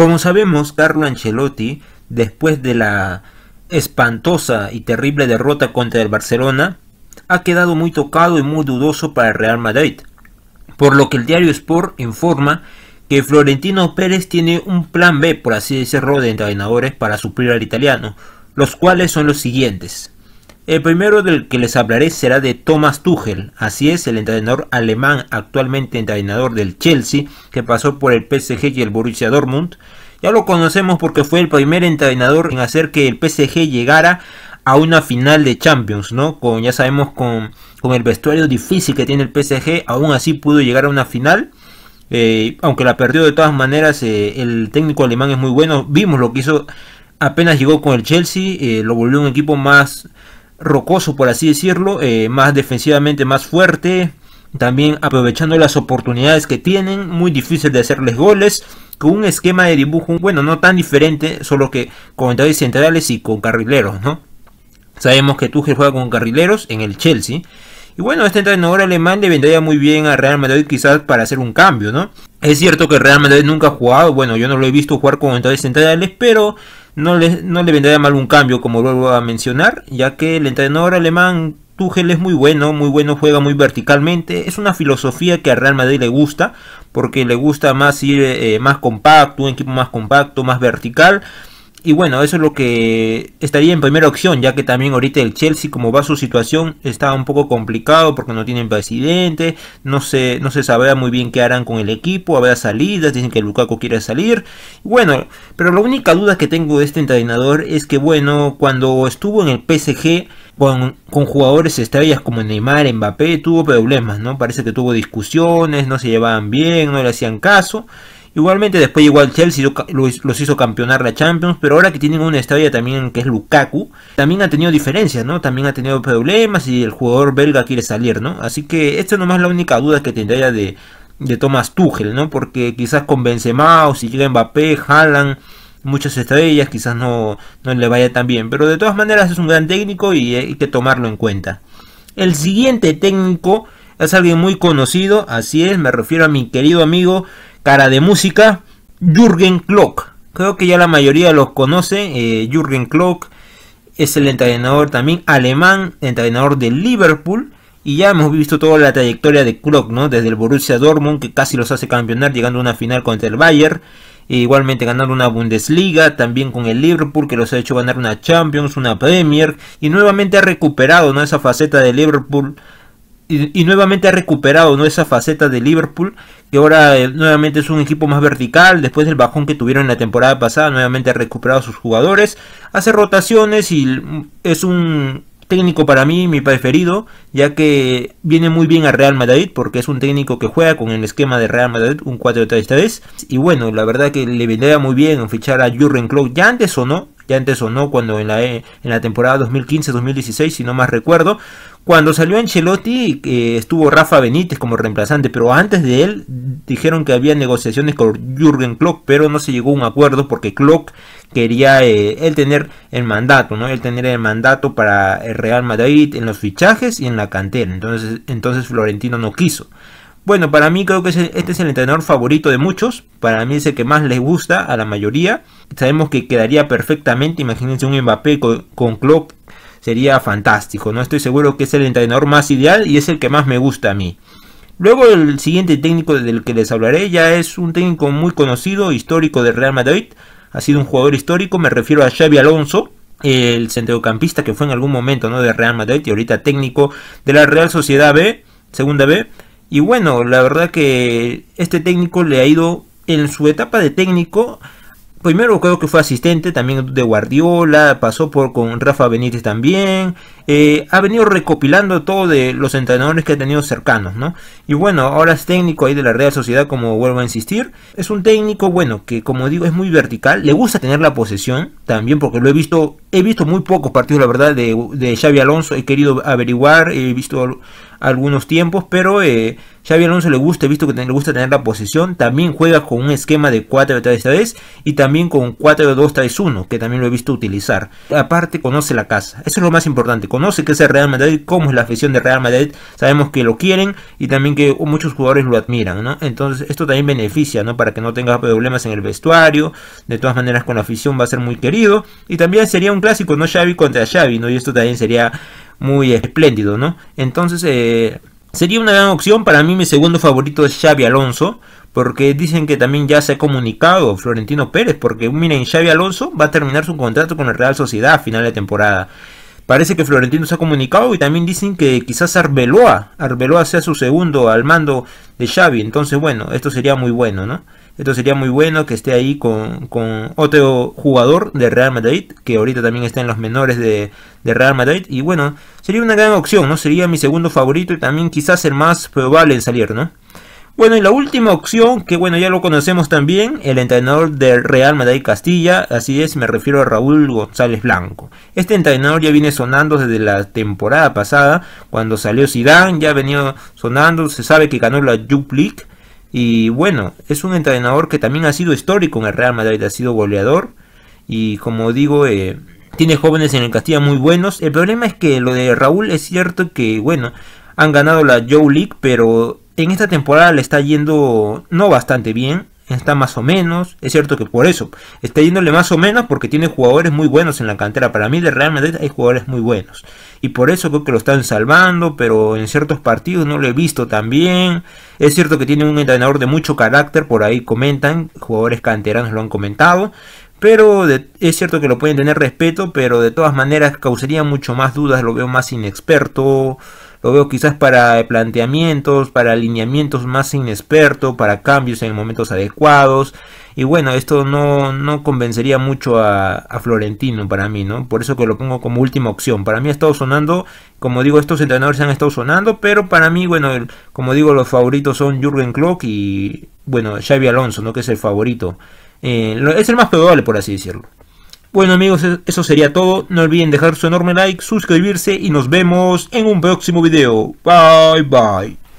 Como sabemos, Carlo Ancelotti, después de la espantosa y terrible derrota contra el Barcelona, ha quedado muy tocado y muy dudoso para el Real Madrid. Por lo que el diario Sport informa que Florentino Pérez tiene un plan B, por así decirlo, de entrenadores para suplir al italiano, los cuales son los siguientes. El primero del que les hablaré será de Thomas Tuchel, así es, el entrenador alemán, actualmente entrenador del Chelsea, que pasó por el PSG y el Borussia Dortmund. Ya lo conocemos porque fue el primer entrenador en hacer que el PSG llegara a una final de Champions, ¿no? Con, ya sabemos, con, el vestuario difícil que tiene el PSG, aún así pudo llegar a una final. Eh, aunque la perdió de todas maneras, eh, el técnico alemán es muy bueno. Vimos lo que hizo apenas llegó con el Chelsea, eh, lo volvió un equipo más rocoso, por así decirlo, eh, más defensivamente más fuerte, también aprovechando las oportunidades que tienen, muy difícil de hacerles goles, con un esquema de dibujo, bueno, no tan diferente, solo que con entradas centrales y con carrileros, ¿no? Sabemos que Tuchel juega con carrileros en el Chelsea. Y bueno, este entrenador alemán le vendría muy bien a Real Madrid quizás para hacer un cambio, ¿no? Es cierto que Real Madrid nunca ha jugado, bueno, yo no lo he visto jugar con entradas centrales, pero no le, no le vendría mal un cambio, como vuelvo a mencionar, ya que el entrenador alemán Tuchel es muy bueno, muy bueno, juega muy verticalmente. Es una filosofía que a Real Madrid le gusta, porque le gusta más ir eh, más compacto, un equipo más compacto, más vertical. Y bueno, eso es lo que estaría en primera opción, ya que también ahorita el Chelsea, como va su situación, está un poco complicado porque no tienen presidente, no se, no se sabrá muy bien qué harán con el equipo, habrá salidas, dicen que Lukaku quiere salir. Bueno, pero la única duda que tengo de este entrenador es que, bueno, cuando estuvo en el PSG con, con jugadores estrellas como Neymar, Mbappé, tuvo problemas, ¿no? Parece que tuvo discusiones, no se llevaban bien, no le hacían caso. Igualmente después igual Chelsea los hizo campeonar la Champions, pero ahora que tienen una estrella también que es Lukaku, también ha tenido diferencias, ¿no? También ha tenido problemas y el jugador belga quiere salir, ¿no? Así que esta nomás es la única duda que tendría de, de Thomas Tuchel, ¿no? Porque quizás convence Benzema o si llega Mbappé, Haaland, muchas estrellas, quizás no, no le vaya tan bien. Pero de todas maneras es un gran técnico y hay que tomarlo en cuenta. El siguiente técnico es alguien muy conocido, así es, me refiero a mi querido amigo cara de música, Jürgen Klopp. Creo que ya la mayoría los conoce. Eh, Jürgen Klopp es el entrenador también alemán, entrenador de Liverpool. Y ya hemos visto toda la trayectoria de Klopp, ¿no? Desde el Borussia Dortmund, que casi los hace campeonar, llegando a una final contra el Bayern. E igualmente ganando una Bundesliga, también con el Liverpool, que los ha hecho ganar una Champions, una Premier. Y nuevamente ha recuperado, ¿no? Esa faceta de Liverpool y, nuevamente ha recuperado ¿no? esa faceta de Liverpool, que ahora eh, nuevamente es un equipo más vertical, después del bajón que tuvieron la temporada pasada, nuevamente ha recuperado sus jugadores, hace rotaciones y es un técnico para mí, mi preferido, ya que viene muy bien a Real Madrid, porque es un técnico que juega con el esquema de Real Madrid, un 4-3-3, y bueno, la verdad que le vendría muy bien fichar a Jurgen Klopp, ya antes o no, ya o no, cuando en la, eh, en la temporada 2015-2016, si no más recuerdo. Cuando salió Ancelotti eh, estuvo Rafa Benítez como reemplazante, pero antes de él dijeron que había negociaciones con Jürgen Klopp, pero no se llegó a un acuerdo porque Klopp quería eh, él tener el mandato, ¿no? Él tener el mandato para el Real Madrid en los fichajes y en la cantera. Entonces, entonces Florentino no quiso. Bueno, para mí creo que este es el entrenador favorito de muchos. Para mí es el que más les gusta a la mayoría sabemos que quedaría perfectamente, imagínense un Mbappé con, Klopp, sería fantástico, ¿no? Estoy seguro que es el entrenador más ideal y es el que más me gusta a mí. Luego el siguiente técnico del que les hablaré ya es un técnico muy conocido, histórico de Real Madrid, ha sido un jugador histórico, me refiero a Xavi Alonso, el centrocampista que fue en algún momento ¿no? de Real Madrid y ahorita técnico de la Real Sociedad B, segunda B. Y bueno, la verdad que este técnico le ha ido en su etapa de técnico primero creo que fue asistente también de Guardiola, pasó por con Rafa Benítez también, eh, ha venido recopilando todo de los entrenadores que ha tenido cercanos, ¿no? Y bueno, ahora es técnico ahí de la Real Sociedad, como vuelvo a insistir, es un técnico, bueno, que como digo es muy vertical, le gusta tener la posesión también, porque lo he visto, he visto muy pocos partidos, la verdad, de, de Xavi Alonso, he querido averiguar, he visto algunos tiempos, pero eh, Xavi Alonso le gusta, visto que le gusta tener la posición, también juega con un esquema de 4-3-3 y también con 4-2-3-1, que también lo he visto utilizar. Aparte, conoce la casa, eso es lo más importante, conoce que es el Real Madrid, cómo es la afición de Real Madrid, sabemos que lo quieren y también que muchos jugadores lo admiran, ¿no? Entonces, esto también beneficia, ¿no? Para que no tenga problemas en el vestuario, de todas maneras con la afición va a ser muy querido y también sería un clásico, ¿no? Xavi contra Xavi, ¿no? Y esto también sería muy espléndido, ¿no? Entonces, eh, sería una gran opción. Para mí, mi segundo favorito es Xavi Alonso, porque dicen que también ya se ha comunicado Florentino Pérez, porque miren, Xavi Alonso va a terminar su contrato con el Real Sociedad a final de temporada. Parece que Florentino se ha comunicado y también dicen que quizás Arbeloa, Arbeloa sea su segundo al mando de Xavi. Entonces, bueno, esto sería muy bueno, ¿no? Esto sería muy bueno que esté ahí con, otro jugador de Real Madrid, que ahorita también está en los menores de, Real Madrid. Y bueno, sería una gran opción, ¿no? Sería mi segundo favorito y también quizás el más probable en salir, ¿no? Bueno, y la última opción, que bueno, ya lo conocemos también, el entrenador del Real Madrid Castilla, así es, me refiero a Raúl González Blanco. Este entrenador ya viene sonando desde la temporada pasada, cuando salió Zidane, ya ha venido sonando, se sabe que ganó la Jupiler y bueno, es un entrenador que también ha sido histórico en el Real Madrid, ha sido goleador. Y como digo, eh, tiene jóvenes en el Castilla muy buenos. El problema es que lo de Raúl es cierto que, bueno, han ganado la Joe League, pero en esta temporada le está yendo no bastante bien está más o menos. Es cierto que por eso está yéndole más o menos porque tiene jugadores muy buenos en la cantera. Para mí de Real Madrid hay jugadores muy buenos. Y por eso creo que lo están salvando, pero en ciertos partidos no lo he visto tan bien. Es cierto que tiene un entrenador de mucho carácter, por ahí comentan, jugadores canteranos lo han comentado. Pero es cierto que lo pueden tener respeto, pero de todas maneras causaría mucho más dudas, lo veo más inexperto. Lo veo quizás para planteamientos, para alineamientos más inexperto, para cambios en momentos adecuados. Y bueno, esto no, convencería mucho a, Florentino para mí, ¿no? Por eso que lo pongo como última opción. Para mí ha estado sonando, como digo, estos entrenadores han estado sonando, pero para mí, bueno, como digo, los favoritos son Jürgen Klopp y, bueno, Xavi Alonso, ¿no? Que es el favorito. Eh, es el más probable, por así decirlo. Bueno amigos, e-, eso sería todo. No olviden dejar su enorme like, suscribirse y nos vemos en un próximo video. Bye bye.